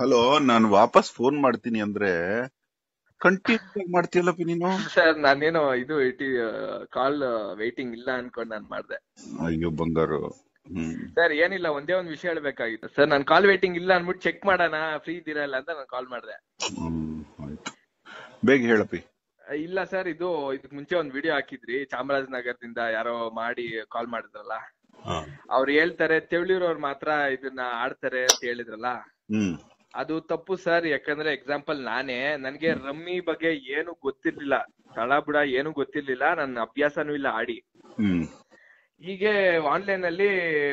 hello ನಾನು ವಾಪಸ್ phone ಮಾಡ್ತೀನಿ ಅಂದ್ರೆ ಕಂಟಿನ್ಯೂ ಮಾಡ್ತೀಯಲ್ಲಪ್ಪ ನೀನು ಸರ್ ನಾನೇನು ಇದು ಕಾಲ್ ವೇಟಿಂಗ್ ಇಲ್ಲ ಅನ್ಕೊಂಡ್ ನಾನು ಮಾಡ್ದೆ ಅಯ್ಯೋ ಬಂಗಾರು ಸರ್ ಏನಿಲ್ಲ ಒಂದೇ ಒಂದ್ ವಿಷಯ ಹೇಳ್ಬೇಕಾಗಿತ್ತು ಸರ್ ನಾನು ಕಾಲ್ ವೇಟಿಂಗ್ ಇಲ್ಲ ಅನ್ಬಿಟ್ಟು ಚೆಕ್ ಮಾಡೋಣ ಫ್ರೀ ಇಲ್ಲ ಅಂತ ನಾನು ಕಾಲ್ ಮಾಡ್ದೆ ಬೇಗ ಹೇಳಪ್ಪಿ ಇಲ್ಲ ಸರ್ ಇದು ಇದಕ್ ಮುಂಚೆ ಒಂದ್ ವಿಡಿಯೋ ಹಾಕಿದ್ರಿ ಚಾಮರಾಜನಗರದಿಂದ ಯಾರೋ ಮಾಡಿ ಕಾಲ್ ಮಾಡಿದ್ರಲ್ಲ ಅವ್ರು ಹೇಳ್ತಾರೆ ತೆವಳಿರೋರ್ ಮಾತ್ರ ಇದನ್ನ ಆಡ್ತಾರೆ ಅಂತ ಹೇಳಿದ್ರಲ್ಲ ಅದು ತಪ್ಪು ಸರ್ ಯಾಕಂದ್ರೆ ಎಕ್ಸಾಂಪಲ್ ನಾನೇ ನನ್ಗೆ ರಮ್ಮಿ ಬಗ್ಗೆ ಏನು ಗೊತ್ತಿರ್ಲಿಲ್ಲ ಸ್ಥಳ ಬಿಡ ಏನು ಗೊತ್ತಿರ್ಲಿಲ್ಲ ನನ್ನ ಅಭ್ಯಾಸನೂ ಇಲ್ಲ ಆಡಿ ಹೀಗೆ ಆನ್ಲೈನ್ ಅಲ್ಲಿ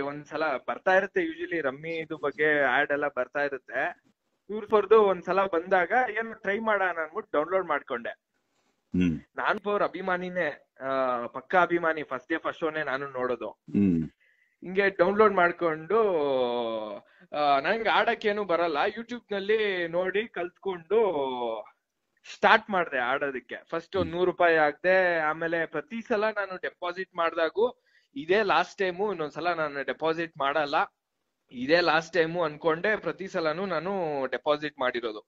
ಒಂದ್ಸಲ ಬರ್ತಾ ಇರುತ್ತೆ ಯೂಶಲಿ ರಮ್ಮಿ ಇದು ಬಗ್ಗೆ ಆಡ್ ಎಲ್ಲ ಬರ್ತಾ ಇರುತ್ತೆ ಇವ್ರ ಫೋರ್ದು ಒಂದ್ಸಲ ಬಂದಾಗ ಏನು ಟ್ರೈ ಮಾಡೋಣ ಅನ್ಬಿಟ್ಟು ಡೌನ್ಲೋಡ್ ಮಾಡ್ಕೊಂಡೆ ನಾನ್ ಫೋರ್ ಅಭಿಮಾನಿನೇ ಪಕ್ಕಾ ಅಭಿಮಾನಿ ಫಸ್ಟ್ ಡೇ ಫಸ್ಟ್ ಶೋನೇ ನಾನು ನೋಡೋದು ಹಿಂಗೆ ಡೌನ್ಲೋಡ್ ಮಾಡ್ಕೊಂಡು ನಂಗೆ ಆಡಕ್ಕೇನು ಬರಲ್ಲ ಯೂಟ್ಯೂಬ್ ನಲ್ಲಿ ನೋಡಿ ಕಲ್ತ್ಕೊಂಡು ಸ್ಟಾರ್ಟ್ ಮಾಡಿದೆ ಆಡೋದಕ್ಕೆ ಫಸ್ಟ್ ಒಂದ್ ನೂರು ರೂಪಾಯಿ ಆಗದೆ ಆಮೇಲೆ ಪ್ರತಿ ಸಲ ನಾನು ಡೆಪಾಸಿಟ್ ಮಾಡ್ದಾಗೂ ಇದೇ ಲಾಸ್ಟ್ ಟೈಮು ಇನ್ನೊಂದ್ಸಲ ನಾನು ಡೆಪಾಸಿಟ್ ಮಾಡಲ್ಲ ಇದೇ ಲಾಸ್ಟ್ ಟೈಮು ಅನ್ಕೊಂಡೆ ಪ್ರತಿ ಸಲನು ನಾನು ಡೆಪಾಸಿಟ್ ಮಾಡಿರೋದು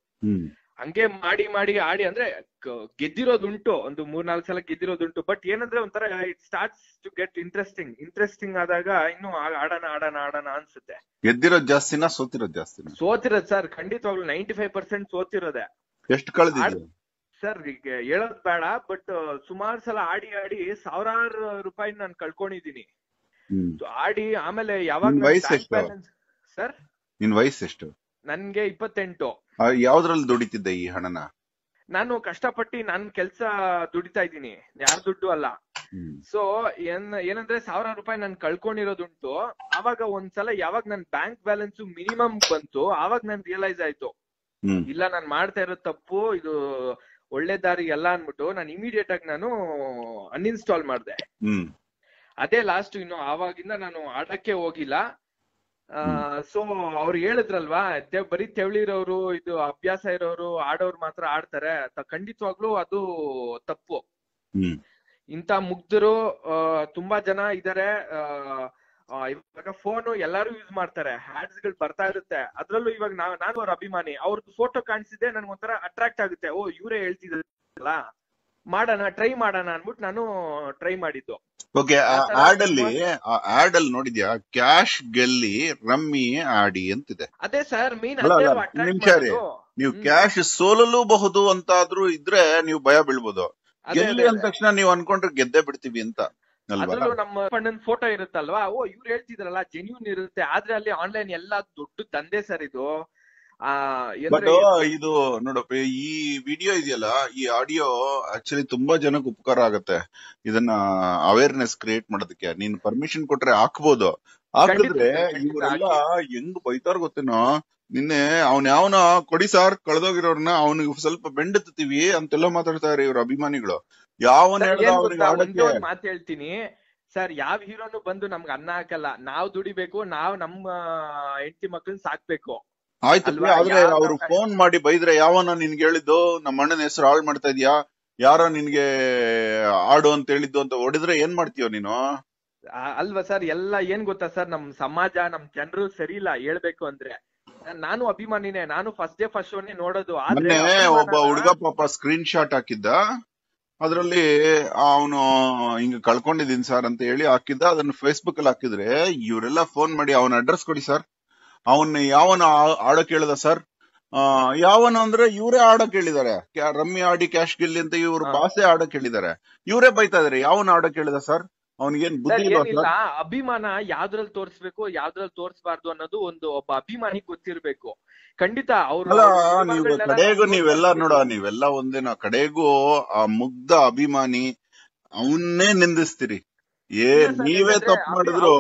ಹಂಗೆ ಮಾಡಿ ಮಾಡಿ ಆಡಿ ಅಂದ್ರೆ ಗೆದ್ದಿರೋದುಂಟು ಒಂದು ಮೂರ್ನಾಲ್ಕು ಸಲ ಗೆದ್ದಿರೋದುಂಟು ಬಟ್ ಏನಂದ್ರೆ ಒಂಥರ it starts to get interesting interesting ಆದಾಗ ಇನ್ನು ಆಡೋಣ ಆಡೋಣ ಆಡೋಣ ಅನ್ಸುತ್ತೆ ಗೆದ್ದಿರೋದ್ ಜಾಸ್ತಿನ ಸೋತಿರೋದ್ ಜಾಸ್ತಿ ಸೋತಿರೋದ್ ಸರ್ ಖಂಡಿತವಾಗ್ಲೂ ನೈಂಟಿ ಫೈವ್ ಪರ್ಸೆಂಟ್ ಸೋತಿರೋದೆ ಎಷ್ಟು ಕಳೆದ ಸರ್ ಈಗ ಹೇಳೋದ್ ಬೇಡ ಬಟ್ ಸುಮಾರು ಸಲ ಆಡಿ ಆಡಿ ಸಾವಿರಾರು ರೂಪಾಯಿ ನಾನ್ ಕಳ್ಕೊಂಡಿದೀನಿ ಆಡಿ ಆಮೇಲೆ ಯಾವಾಗ ಸರ್ ನಿನ್ ವಯಸ್ಸು ಎಷ್ಟು ನನ್ಗೆ ಇಪ್ಪತ್ತೆಂಟು ಯಾವ್ದ್ರಲ್ಲಿ ದುಡಿತಿದ್ದೆ ಈ ಹಣನ ನಾನು ಕಷ್ಟಪಟ್ಟು ನನ್ ಕೆಲ್ಸ ದುಡಿತಾ ಇದ್ದೀನಿ ಯಾರ ದುಡ್ಡು ಅಲ್ಲ ಸೊ ಏನ್ ಏನಂದ್ರೆ ಸಾವಿರ ರೂಪಾಯಿ ನಾನು ಕಳ್ಕೊಂಡಿರೋದುಂಟು ಅವಾಗ ಒಂದ್ಸಲ ಯಾವಾಗ ನನ್ ಬ್ಯಾಂಕ್ ಬ್ಯಾಲೆನ್ಸ್ ಮಿನಿಮಮ್ ಬಂತು ಅವಾಗ ನನ್ ರಿಯಲೈಸ್ ಆಯ್ತು ಇಲ್ಲ ನಾನ್ ಮಾಡ್ತಾ ಇರೋ ತಪ್ಪು ಇದು ಒಳ್ಳೆ ದಾರಿ ಎಲ್ಲ ಅನ್ಬಿಟ್ಟು ನಾನು ಇಮಿಡಿಯೇಟ್ ಆಗಿ ನಾನು ಅನ್ಇನ್ಸ್ಟಾಲ್ ಮಾಡಿದೆ ಅದೇ ಲಾಸ್ಟ್ ಇನ್ನು ಆವಾಗಿಂದ ನಾನು ಆಡಕ್ಕೆ ಹೋಗಿಲ್ಲ ಸೊ ಅವ್ರು ಹೇಳಿದ್ರಲ್ವಾ ಬರೀ ತೆವಳಿರೋರು ಇದು ಅಭ್ಯಾಸ ಇರೋರು ಆಡೋರು ಮಾತ್ರ ಆಡ್ತಾರೆ ಖಂಡಿತವಾಗ್ಲೂ ಅದು ತಪ್ಪು ಇಂತ ಮುಗ್ಧರು ತುಂಬಾ ಜನ ಇದಾರೆ ಇವಾಗ ಫೋನು ಎಲ್ಲಾರು ಯೂಸ್ ಮಾಡ್ತಾರೆ ಹ್ಯಾಡ್ಸ್ ಗಳು ಬರ್ತಾ ಇರುತ್ತೆ ಅದ್ರಲ್ಲೂ ಇವಾಗ ನಾ ನಾನು ಅವ್ರ ಅಭಿಮಾನಿ ಅವ್ರದ್ದು ಫೋಟೋ ಕಾಣಿಸಿದೆ ನನ್ಗೆ ಒಂಥರ ಅಟ್ರಾಕ್ಟ್ ಆಗುತ್ತೆ ಓ ಇವರೇ ಹೇಳ್ತಿದ್ರಲ್ಲ ಮಾಡೋಣ ಟ್ರೈ ಮಾಡೋಣ ಅನ್ಬಿಟ್ಟು ನಾನು ಟ್ರೈ ಮಾಡಿದ್ದು ಓಕೆ ಆಡ್ ಅಲ್ಲಿ ಆಡ್ ಅಲ್ಲಿ ನೋಡಿದ್ಯಾ ಕ್ಯಾಶ್ ಗೆಲ್ಲಿ ರಮ್ಮಿ ಆಡಿ ಅಂತಿದೆ ಅದೇ ಸರ್ ಮೀನ್ ನಿಮಿಷ ನೀವು ಕ್ಯಾಶ್ ಸೋಲಲು ಬಹುದು ಅಂತಾದ್ರೂ ಇದ್ರೆ ನೀವು ಭಯ ಬೀಳ್ಬೋದು ಗೆಲ್ಲಿ ಅಂದ ತಕ್ಷಣ ನೀವು ಅನ್ಕೊಂಡ್ರೆ ಗೆದ್ದೇ ಬಿಡ್ತೀವಿ ಅಂತ ನಮ್ಮ ಫೋಟೋ ಇರುತ್ತಲ್ವಾ ಓ ಇವ್ರು ಹೇಳ್ತಿದ್ರಲ್ಲ ಜೆನ್ಯೂನ್ ಇರುತ್ತೆ ಆದ್ರೆ ಅಲ್ಲಿ ಆನ್ಲೈನ್ ಎಲ್ಲಾ ದೊಡ್ಡ ತಂದೆ ಸರ್ ಇದು ಇದು ನೋಡಪ್ಪ ಈ ವಿಡಿಯೋ ಇದೆಯಲ್ಲ ಈ ಆಡಿಯೋ ಆಕ್ಚುಲಿ ತುಂಬಾ ಜನಕ್ಕೆ ಉಪಕಾರ ಆಗತ್ತೆ ಇದನ್ನ ಅವೇರ್ನೆಸ್ ಕ್ರಿಯೇಟ್ ಮಾಡೋದಕ್ಕೆ ನೀನ್ ಪರ್ಮಿಷನ್ ಕೊಟ್ರೆ ಹಾಕ್ಬೋದು ಹಾಕಿದ್ರೆ ಇವರೆಲ್ಲ ಹೆಂಗ್ ಬೈತಾರ ಗೊತ್ತೇನೋ ನಿನ್ನೆ ಅವ್ನ್ ಯಾವನ ಕೊಡಿ ಸಾರ್ ಕಳ್ದೋಗಿರೋರ್ನ ಅವನಿಗೆ ಸ್ವಲ್ಪ ಬೆಂಡತ್ತೀವಿ ಅಂತೆಲ್ಲ ಮಾತಾಡ್ತಾರೆ ಇವ್ರ ಅಭಿಮಾನಿಗಳು ಯಾವನ ಮಾತು ಹೇಳ್ತೀನಿ ಸರ್ ಯಾವ ಹೀರೋನು ಬಂದು ನಮ್ಗೆ ಅನ್ನ ಹಾಕಲ್ಲ ನಾವ್ ದುಡಿಬೇಕು ನಾವ್ ನಮ್ಮ ಹೆಂಡತಿ ಮಕ್ಕಳನ್ನ ಸಾಕ್ಬೇಕು ಆಯ್ತು ಆದ್ರೆ ಅವ್ರು ಫೋನ್ ಮಾಡಿ ಬೈದ್ರೆ ಯಾವನ ನಿನ್ಗೆ ಹೇಳಿದ್ದು ನಮ್ಮ ಅಣ್ಣನ ಹೆಸರು ಹಾಳು ಮಾಡ್ತಾ ಇದೀಯಾ ಯಾರೋ ನಿನ್ಗೆ ಆಡು ಅಂತ ಹೇಳಿದ್ದು ಅಂತ ಹೊಡೆದ್ರೆ ಏನ್ ಮಾಡ್ತೀಯೋ ನೀನು ಅಲ್ವಾ ಸರ್ ಎಲ್ಲ ಏನ್ ಗೊತ್ತಾ ಸರ್ ನಮ್ ಸಮಾಜ ನಮ್ ಜನರು ಸರಿ ಇಲ್ಲ ಹೇಳ್ಬೇಕು ಅಂದ್ರೆ ನಾನು ಅಭಿಮಾನಿನೇ ನಾನು ಫಸ್ಟ್ ಡೇ ಫಸ್ಟ್ ಶೋನೇ ನೋಡೋದು ಆದ್ರೆ ಒಬ್ಬ ಹುಡುಗ ಪಾಪ ಸ್ಕ್ರೀನ್ ಶಾಟ್ ಹಾಕಿದ್ದ ಅದ್ರಲ್ಲಿ ಅವನು ಹಿಂಗ ಕಳ್ಕೊಂಡಿದ್ದೀನಿ ಸರ್ ಅಂತ ಹೇಳಿ ಹಾಕಿದ್ದ ಅದನ್ನ ಫೇಸ್ಬುಕ್ ಅಲ್ಲಿ ಹಾಕಿದ್ರೆ ಇವರೆಲ್ಲ ಫೋನ್ ಮಾಡಿ ಅವನ ಅಡ್ರೆಸ್ ಕೊಡಿ ಸರ್ ಅವನ್ನ ಯಾವನ ಆಡ ಕೇಳಿದ ಸರ್ ಯಾವನ ಅಂದ್ರೆ ಇವರೇ ಆಡ ಕೇಳಿದ್ದಾರೆ ರಮ್ಮಿ ಆಡಿ ಕ್ಯಾಶ್ ಗಿಲ್ಲಿ ಅಂತ ಇವ್ರ ಬಾಸೆ ಆಡ ಕೇಳಿದ್ದಾರೆ ಇವರೇ ಬೈತಾ ಇದಾರೆ ಯಾವನ ಆಡ ಕೇಳಿದ ಸರ್ ಅವನಿಗೆ ಅಭಿಮಾನ ಯಾವ್ದ್ರಲ್ಲಿ ತೋರಿಸ್ಬೇಕು ಯಾವ್ದ್ರಲ್ಲಿ ತೋರಿಸಬಾರ್ದು ಅನ್ನೋದು ಒಂದು ಒಬ್ಬ ಅಭಿಮಾನಿ ಗೊತ್ತಿರ್ಬೇಕು ಖಂಡಿತ ಅವ್ರ ನೀವು ಕಡೆಗೂ ನೀವೆಲ್ಲ ನೋಡ ನೀವೆಲ್ಲ ಒಂದಿನ ಕಡೆಗೂ ಆ ಮುಗ್ಧ ಅಭಿಮಾನಿ ಅವನ್ನೇ ನಿಂದಿಸ್ತೀರಿ ಏ ನೀವೇ ತಪ್ಪು ಮಾಡಿದ್ರು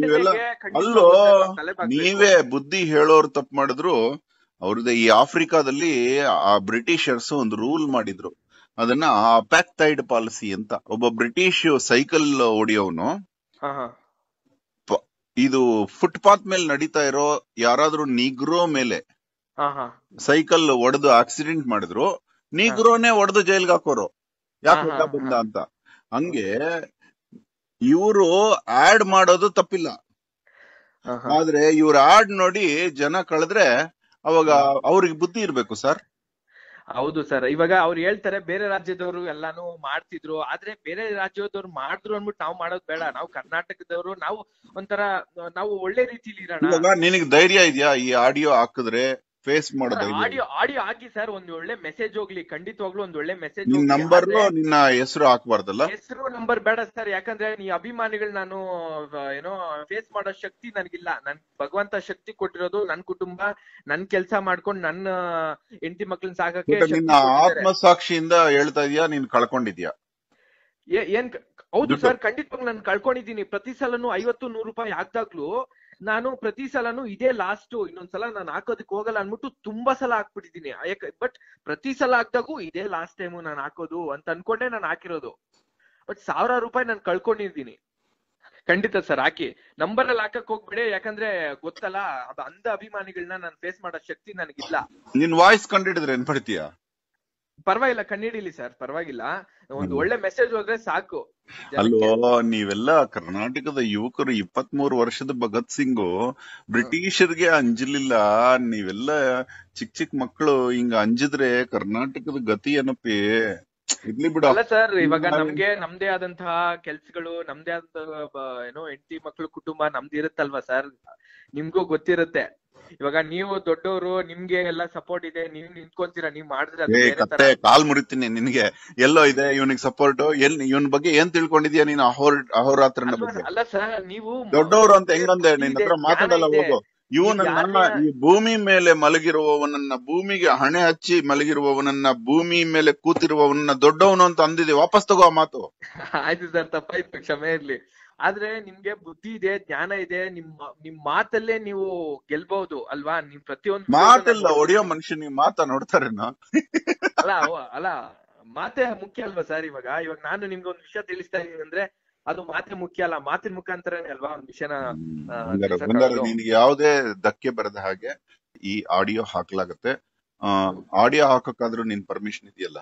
ನೀವೆಲ್ಲ ಅಲ್ಲೋ ನೀವೇ ಬುದ್ಧಿ ಹೇಳೋರು ತಪ್ಪು ಮಾಡಿದ್ರು ಅವ್ರದ್ದು ಈ ಆಫ್ರಿಕಾದಲ್ಲಿ ಆ ಬ್ರಿಟಿಷರ್ಸ್ ಒಂದು ರೂಲ್ ಮಾಡಿದ್ರು ಅದನ್ನ ಟೈಡ್ ಪಾಲಿಸಿ ಅಂತ ಒಬ್ಬ ಬ್ರಿಟಿಷ್ ಸೈಕಲ್ ಹೊಡಿಯೋನು ಇದು ಫುಟ್ಪಾತ್ ಮೇಲೆ ನಡೀತಾ ಇರೋ ಯಾರಾದ್ರೂ ನಿಗ್ರೋ ಮೇಲೆ ಸೈಕಲ್ ಒಡೆದು ಆಕ್ಸಿಡೆಂಟ್ ಮಾಡಿದ್ರು ನಿಗ್ರೋನೇ ಒಡೆದು ಜೈಲ್ಗೆ ಹಾಕೋರು ಯಾಕೆ ಬಂದ ಅಂತ ಹಂಗೆ ಇವರು ಆಡ್ ಮಾಡೋದು ತಪ್ಪಿಲ್ಲ ಆದ್ರೆ ಇವ್ರ ಆಡ್ ನೋಡಿ ಜನ ಕಳೆದ್ರೆ ಅವಾಗ ಅವ್ರಿಗೆ ಬುದ್ಧಿ ಇರ್ಬೇಕು ಸರ್ ಹೌದು ಸರ್ ಇವಾಗ ಅವ್ರು ಹೇಳ್ತಾರೆ ಬೇರೆ ರಾಜ್ಯದವರು ಎಲ್ಲಾನು ಮಾಡ್ತಿದ್ರು ಆದ್ರೆ ಬೇರೆ ರಾಜ್ಯದವ್ರು ಮಾಡಿದ್ರು ಅನ್ಬಿಟ್ಟು ನಾವು ಮಾಡೋದ್ ಬೇಡ ನಾವು ಕರ್ನಾಟಕದವರು ನಾವು ಒಂಥರ ನಾವು ಒಳ್ಳೆ ರೀತಿಲಿ ಇರೋಣ ನಿನಗೆ ಧೈರ್ಯ ಇದೆಯಾ ಈ ಆಡಿಯೋ ಹಾಕಿದ್ರೆ ಫೇಸ್ ಮಾಡೋದು ಆಡಿಯೋ ಆಡಿಯೋ ಹಾಕಿ ಸರ್ ಒಂದ್ ಒಳ್ಳೆ ಮೆಸೇಜ್ ಹೋಗ್ಲಿ ಖಂಡಿತವಾಗ್ಲೂ ಒಂದ್ ಒಳ್ಳೆ ಮೆಸೇಜ್ ನಂಬರ್ ನಿನ್ನ ಹೆಸರು ಹಾಕ್ಬಾರ್ದಲ್ಲ ಹೆಸರು ನಂಬರ್ ಬೇಡ ಸರ್ ಯಾಕಂದ್ರೆ ನೀ ಅಭಿಮಾನಿಗಳು ನಾನು ಏನೋ ಫೇಸ್ ಮಾಡೋ ಶಕ್ತಿ ನನಗಿಲ್ಲ ನನ್ ಭಗವಂತ ಶಕ್ತಿ ಕೊಟ್ಟಿರೋದು ನನ್ ಕುಟುಂಬ ನನ್ ಕೆಲ್ಸ ಮಾಡ್ಕೊಂಡು ನನ್ನ ಹೆಂಡತಿ ಮಕ್ಳನ್ನ ಸಾಕಕ್ಕೆ ನಿನ್ನ ಆತ್ಮಸಾಕ್ಷಿಯಿಂದ ಹೇಳ್ತಾ ಇದೀಯಾ ನೀನ್ ಕಳ್ಕೊಂಡಿದ್ಯಾ ಏನ್ ಹೌದು ಸರ್ ಖಂಡಿತವಾಗ್ ನಾನು ಕಳ್ಕೊಂಡಿದ್ದೀನಿ ಪ್ರತಿ ಸಲನು ಐವತ್ತು ನೂರು ರೂಪಾಯಿ ಹಾಕ್ದಾಗ್ಲೂ ನಾನು ಪ್ರತಿ ಸಲನು ಇದೇ ಲಾಸ್ಟ್ ಇನ್ನೊಂದ್ಸಲ ನಾನು ಹಾಕೋದಕ್ಕೆ ಹೋಗಲ್ಲ ಅನ್ಬಿಟ್ಟು ತುಂಬಾ ಸಲ ಹಾಕ್ಬಿಟ್ಟಿದ್ದೀನಿ ಬಟ್ ಪ್ರತಿ ಸಲ ಹಾಕ್ದಾಗೂ ಇದೇ ಲಾಸ್ಟ್ ಟೈಮು ನಾನು ಹಾಕೋದು ಅಂತ ಅನ್ಕೊಂಡೆ ನಾನು ಹಾಕಿರೋದು ಬಟ್ ಸಾವಿರ ರೂಪಾಯಿ ನಾನು ಕಳ್ಕೊಂಡಿದ್ದೀನಿ ಖಂಡಿತ ಸರ್ ಹಾಕಿ ನಂಬರ್ ಅಲ್ಲಿ ಹಾಕಕ್ ಹೋಗ್ಬೇಡಿ ಯಾಕಂದ್ರೆ ಗೊತ್ತಲ್ಲ ಅದು ಅಂಧ ಅಭಿಮಾನಿಗಳನ್ನ ನಾನು ಫೇಸ್ ಮಾಡೋ ಶಕ್ತಿ ನನಗಿಲ್ಲ ನಿನ್ ವಾಯ್ಸ್ ಹಿಡಿದ್ರೆ ಏನ್ ಪಡ್ತೀಯಾ ಪರವಾಗಿಲ್ಲ ಕಣ್ಣಿಡಿಲಿ ಸರ್ ಪರವಾಗಿಲ್ಲ ಒಂದು ಒಳ್ಳೆ ಮೆಸೇಜ್ ಹೋದ್ರೆ ಸಾಕು ಅಲ್ವೋ ನೀವೆಲ್ಲ ಕರ್ನಾಟಕದ ಯುವಕರು ಇಪ್ಪತ್ ಮೂರು ವರ್ಷದ ಭಗತ್ ಸಿಂಗು ಬ್ರಿಟಿಷರ್ಗೆ ಅಂಜಲಿಲ್ಲ ನೀವೆಲ್ಲ ಚಿಕ್ಕ ಚಿಕ್ಕ ಮಕ್ಕಳು ಹಿಂಗ ಅಂಜಿದ್ರೆ ಕರ್ನಾಟಕದ ಗತಿ ಏನಪ್ಪಿ ಇರ್ಲಿ ಬಿಡ ಅಲ್ಲ ಸರ್ ಇವಾಗ ನಮ್ಗೆ ನಮ್ದೇ ಆದಂತಹ ಕೆಲ್ಸಗಳು ನಮ್ದೇ ಆದಂತ ಏನೋ ಹೆಂಡತಿ ಮಕ್ಳು ಕುಟುಂಬ ನಮ್ದಿರುತ್ತಲ್ವಾ ಸರ್ ನಿಮ್ಗೂ ಗೊತ್ತಿರುತ್ತೆ ಇವಾಗ ನೀವು ದೊಡ್ಡವರು ನಿಮ್ಗೆ ಎಲ್ಲ ಸಪೋರ್ಟ್ ಇದೆ ನೀವ್ ನಿಂತ್ಕೊಂತೀರಾ ನೀವ್ ಮಾಡಿದ್ರೆ ಕಾಲ್ ಮುರಿತೀನಿ ನಿನ್ಗೆ ಎಲ್ಲೋ ಇದೆ ಇವನಿಗೆ ಸಪೋರ್ಟ್ ಎಲ್ ಇವನ್ ಬಗ್ಗೆ ಏನ್ ತಿಳ್ಕೊಂಡಿದ್ಯಾ ನೀನು ಅಹೋರ್ ಅಹೋರಾತ್ರ ಬಗ್ಗೆ ಅಲ್ಲ ಸರ್ ನೀವು ದೊಡ್ಡವರು ಅಂತ ಹೆಂಗಂದೆ ನಿನ್ ಹತ್ರ ಮಾತಾಡಲ್ಲ ಹೋಗು ಇವನನ್ನ ಈ ಭೂಮಿ ಮೇಲೆ ಮಲಗಿರುವವನನ್ನ ಭೂಮಿಗೆ ಹಣೆ ಹಚ್ಚಿ ಮಲಗಿರುವವನನ್ನ ಭೂಮಿ ಮೇಲೆ ಕೂತಿರುವವನನ್ನ ದೊಡ್ಡವನು ಅಂತ ಅಂದಿದೆ ವಾಪಸ್ ತಗೋ ಮಾತು ಆಯ್ತು ಸರ್ ತಪ್ಪಾಯ್ತು ಕ್ಷಮೆ ಇರ್ಲಿ ಆದ್ರೆ ನಿಮ್ಗೆ ಬುದ್ಧಿ ಇದೆ ಜ್ಞಾನ ಇದೆ ನಿಮ್ ನಿಮ್ ಮಾತಲ್ಲೇ ನೀವು ಗೆಲ್ಬಹುದು ಅಲ್ವಾ ನಿಮ್ ಪ್ರತಿಯೊಂದು ಮಾತಲ್ಲ ಒಡೆಯೋ ಮನುಷ್ಯನಿಗೆ ಮಾತ ನೋಡ್ತಾರೆ ಅಲ್ಲ ಅಲ್ಲ ಮಾತೆ ಮುಖ್ಯ ಅಲ್ವಾ ಸರ್ ಇವಾಗ ಇವಾಗ ನಾನು ನಿಮ್ಗೆ ಒಂದು ವಿಷಯ ತಿಳಿಸ್ತಾ ಇದೀನಿ ಅಂದ್ರೆ ಅದು ಮಾತೆ ಮುಖ್ಯ ಅಲ್ಲ ಮಾತಿನ ಮುಖಾಂತರನೇ ಅಲ್ವಾ ಒಂದು ವಿಷಯನ ಯಾವುದೇ ಧಕ್ಕೆ ಬರದ ಹಾಗೆ ಈ ಆಡಿಯೋ ಹಾಕ್ಲಾಗತ್ತೆ ಆಡಿಯೋ ಹಾಕಕ್ಕಾದ್ರೂ ನಿನ್ ಪರ್ಮಿಷನ್ ಇದೆಯಲ್ಲ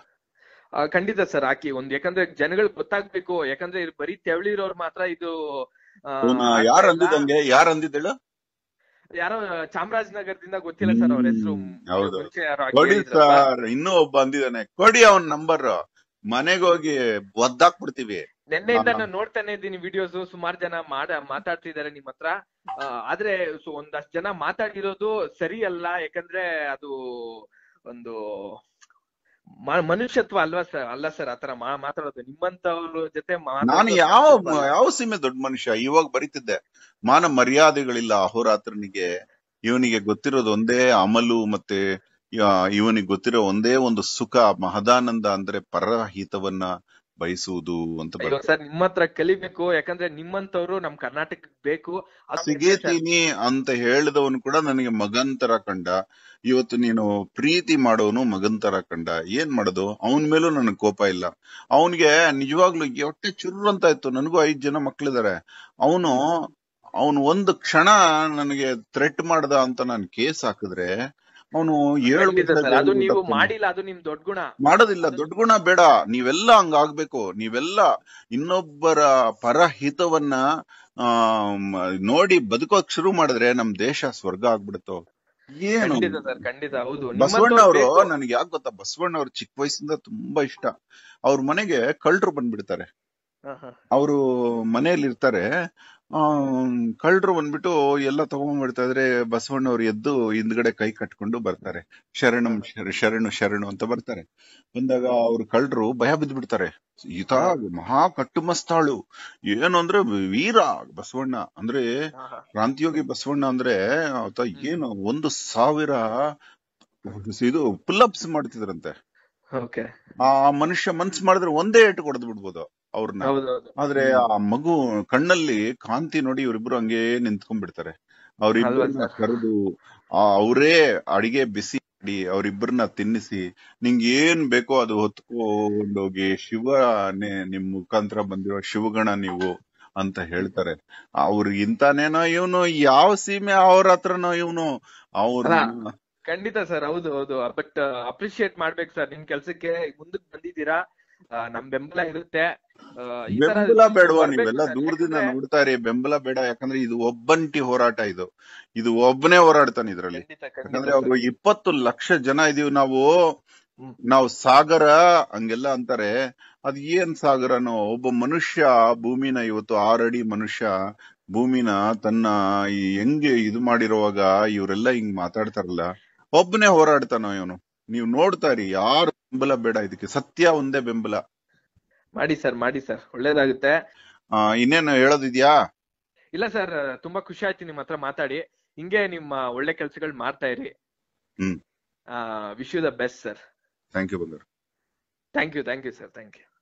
ಖಂಡಿತ ಸರ್ ಹಾಕಿ ಒಂದ್ ಯಾಕಂದ್ರೆ ಜನಗಳು ಗೊತ್ತಾಗ್ಬೇಕು ಯಾಕಂದ್ರೆ ಬರೀ ತೆವಳಿರೋರ್ ಮಾತ್ರ ಇದು ಯಾರು ಅಂದಿದಂಗೆ ಯಾರು ಅಂದಿದ್ದಳು ಯಾರೋ ಚಾಮರಾಜನಗರದಿಂದ ಗೊತ್ತಿಲ್ಲ ಸರ್ ಅವ್ರ ಹೆಸರು ಸರ್ ಇನ್ನೂ ಒಬ್ಬ ಅಂದಿದ್ದಾನೆ ಕೊಡಿ ಅವನ್ ನಂಬರ್ ಮನೆಗೋಗಿ ಒದ್ದಾಕ್ಬಿಡ್ತೀವಿ ನಿನ್ನೆಯಿಂದ ನಾನು ನೋಡ್ತಾನೆ ಇದ್ದೀನಿ ವಿಡಿಯೋಸ್ ಸುಮಾರು ಜನ ಮಾಡ ಮಾತಾಡ್ತಿದ್ದಾರೆ ನಿಮ್ ಹತ್ರ ಆದ್ರೆ ಒಂದಷ್ಟು ಜನ ಮಾತಾಡಿರೋದು ಸರಿ ಅಲ್ಲ ಯಾಕಂದ್ರೆ ಅದು ಒಂದು ಮನುಷ್ಯತ್ವ ಅಲ್ವಾ ಸರ್ ಅಲ್ಲ ಸರ್ ಆತರ ಮಾತಾಡೋದು ನಿಮ್ಮಂತವ್ರ ಜೊತೆ ನಾನು ಯಾವ ಯಾವ ಸೀಮೆ ದೊಡ್ಡ ಮನುಷ್ಯ ಇವಾಗ ಬರಿತಿದ್ದೆ ಮಾನ ಮರ್ಯಾದೆಗಳಿಲ್ಲ ಅಹೋರಾತ್ರನಿಗೆ ಇವನಿಗೆ ಗೊತ್ತಿರೋದು ಒಂದೇ ಅಮಲು ಮತ್ತೆ ಇವನಿಗೆ ಗೊತ್ತಿರೋ ಒಂದೇ ಒಂದು ಸುಖ ಮಹದಾನಂದ ಅಂದ್ರೆ ಪರಹಿತವನ್ನ ಬಯಸುವುದು ಅಂತ ಸರ್ ನಿಮ್ಮ ಹತ್ರ ಕಲಿಬೇಕು ಯಾಕಂದ್ರೆ ನಿಮ್ಮಂತವ್ರು ನಮ್ ಕರ್ನಾಟಕ ಬೇಕು ಸಿಗೇತೀನಿ ಅಂತ ಹೇಳಿದವನು ಕೂಡ ನನಗೆ ಮಗಂತರ ಕಂಡ ಇವತ್ತು ನೀನು ಪ್ರೀತಿ ಮಾಡೋನು ಮಗಂತರ ಕಂಡ ಏನ್ ಮಾಡೋದು ಅವನ್ ಮೇಲೂ ನನಗ್ ಕೋಪ ಇಲ್ಲ ಅವನ್ಗೆ ನಿಜವಾಗ್ಲೂ ಹೊಟ್ಟೆ ಚುರು ಅಂತ ಇತ್ತು ನನಗೂ ಐದ್ ಜನ ಮಕ್ಳಿದಾರೆ ಅವನು ಅವನು ಒಂದು ಕ್ಷಣ ನನಗೆ ಥ್ರೆಟ್ ಮಾಡ್ದ ಅಂತ ನಾನು ಕೇಸ್ ಹಾಕಿದ್ರೆ ಅವನು ಅದು ನೀವು ಅದು ದೊಡ್ಡ ಗುಣ ಮಾಡೋದಿಲ್ಲ ದೊಡ್ಡ ಗುಣ ಬೇಡ ನೀವೆಲ್ಲ ಹಂಗಾಗ್ಬೇಕು ನೀವೆಲ್ಲ ಇನ್ನೊಬ್ಬರ ಪರಹಿತವನ್ನ ನೋಡಿ ಬದುಕೋಕ್ ಶುರು ಮಾಡಿದ್ರೆ ನಮ್ ದೇಶ ಸ್ವರ್ಗ ಆಗ್ಬಿಡುತ್ತೋ ಏನು ಖಂಡಿತ ಹೌದು ಬಸವಣ್ಣ ಅವರು ನನಗೆ ಯಾಕೆ ಗೊತ್ತಾ ಬಸವಣ್ಣ ಅವ್ರು ಚಿಕ್ಕ ವಯಸ್ಸಿಂದ ತುಂಬಾ ಇಷ್ಟ ಅವ್ರ ಮನೆಗೆ ಕಳ್ಳರು ಬಂದ್ಬಿಡ್ತಾರೆ ಅವರು ಮನೆಯಲ್ಲಿ ಇರ್ತಾರೆ ಕಳ್ಳರು ಬಂದ್ಬಿಟ್ಟು ಎಲ್ಲ ತಗೊಂಡ್ಬಿಡ್ತಾ ಇದ್ರೆ ಬಸವಣ್ಣವ್ರು ಎದ್ದು ಹಿಂದ್ಗಡೆ ಕೈ ಕಟ್ಕೊಂಡು ಬರ್ತಾರೆ ಶರಣಂ ಶರಣು ಶರಣು ಅಂತ ಬರ್ತಾರೆ ಬಂದಾಗ ಅವ್ರು ಕಳ್ಳರು ಭಯ ಬಿದ್ಬಿಡ್ತಾರೆ ಈತ ಮಹಾ ಕಟ್ಟುಮಸ್ತಾಳು ಏನು ಅಂದ್ರೆ ವೀರ ಬಸವಣ್ಣ ಅಂದ್ರೆ ಕ್ರಾಂತಿಯೋಗಿ ಬಸವಣ್ಣ ಅಂದ್ರೆ ಆತ ಏನು ಒಂದು ಸಾವಿರ ಇದು ಪುಲ್ ಮಾಡ್ತಿದ್ರಂತೆ ಆ ಮನುಷ್ಯ ಮನ್ಸ್ ಮಾಡಿದ್ರೆ ಒಂದೇ ಏಟು ಕೊಡದ್ ಬಿಡ್ಬೋದು ಅವ್ರನ್ನ ಆದ್ರೆ ಆ ಮಗು ಕಣ್ಣಲ್ಲಿ ಕಾಂತಿ ನೋಡಿ ಇವರಿಬ್ರು ಹಂಗೆ ನಿಂತ್ಕೊಂಡ್ಬಿಡ್ತಾರೆ ಅವ್ರಿಬ್ರನ್ನ ಕರೆದು ಅವರೇ ಅಡಿಗೆ ಬಿಸಿ ಮಾಡಿ ಅವ್ರಿಬ್ರನ್ನ ತಿನ್ನಿಸಿ ನಿಂಗೆ ಏನ್ ಬೇಕೋ ಅದು ಹೊತ್ಕೊಂಡೋಗಿ ಶಿವ ನಿಮ್ ಮುಖಾಂತರ ಬಂದಿರೋ ಶಿವಗಣ ನೀವು ಅಂತ ಹೇಳ್ತಾರೆ ಅವ್ರ ಇಂತಾನೇನೋ ಇವನು ಯಾವ ಸೀಮೆ ಅವ್ರ ಹತ್ರನೋ ಇವನು ಅವ್ರ ಖಂಡಿತ ಸರ್ ಹೌದು ಹೌದು ಬಟ್ ಅಪ್ರಿಶಿಯೇಟ್ uh, ಮಾಡ್ಬೇಕು ಸರ್ ನಿಮ್ ಕೆಲ್ಸಕ್ಕೆ ಮುಂದಕ್ ಬಂದಿದ್ದೀರಾ ನಮ್ ಬೆಂಬಲ ಇರುತ್ತೆ ಬೆಂಬಲ ಬೇಡವಾ ನೀವೆಲ್ಲ ದೂರದಿಂದ ನೋಡ್ತಾ ಬೆಂಬಲ ಬೇಡ ಯಾಕಂದ್ರೆ ಇದು ಒಬ್ಬಂಟಿ ಹೋರಾಟ ಇದು ಇದು ಒಬ್ಬನೇ ಹೋರಾಡ್ತಾನೆ ಇದ್ರಲ್ಲಿ ಯಾಕಂದ್ರೆ ಅವ್ರು ಇಪ್ಪತ್ತು ಲಕ್ಷ ಜನ ಇದೀವಿ ನಾವು ನಾವು ಸಾಗರ ಹಂಗೆಲ್ಲ ಅಂತಾರೆ ಅದ್ ಏನ್ ಸಾಗರನೋ ಒಬ್ಬ ಮನುಷ್ಯ ಭೂಮಿನ ಇವತ್ತು ಆರಡಿ ಮನುಷ್ಯ ಭೂಮಿನ ತನ್ನ ಈ ಹೆಂಗೆ ಇದು ಮಾಡಿರುವಾಗ ಇವರೆಲ್ಲ ಹಿಂಗ್ ಮಾತಾಡ್ತಾರಲ್ಲ ಒಬ್ಬನೇ ಹೋರಾಡ್ತಾನೋ ಇವನು ನೀವ್ ನೋಡ್ತಾರಿ ಯಾರು ಬೆಂಬಲ ಬೇಡ ಇದಕ್ಕೆ ಸತ್ಯ ಒಂದೇ ಬೆಂಬಲ ಮಾಡಿ ಸರ್ ಮಾಡಿ ಸರ್ ಒಳ್ಳೇದಾಗುತ್ತೆ ಇನ್ನೇನು ಹೇಳೋದಿದ್ಯಾ ಇಲ್ಲ ಸರ್ ತುಂಬಾ ಖುಷಿ ಆಯ್ತು ನಿಮ್ ಹತ್ರ ಮಾತಾಡಿ ಹಿಂಗೆ ನಿಮ್ಮ ಒಳ್ಳೆ ಕೆಲಸಗಳು ಮಾಡ್ತಾ ಇರಿ wish you the best sir thank you ಬಂಗಾರ thank you thank you sir thank you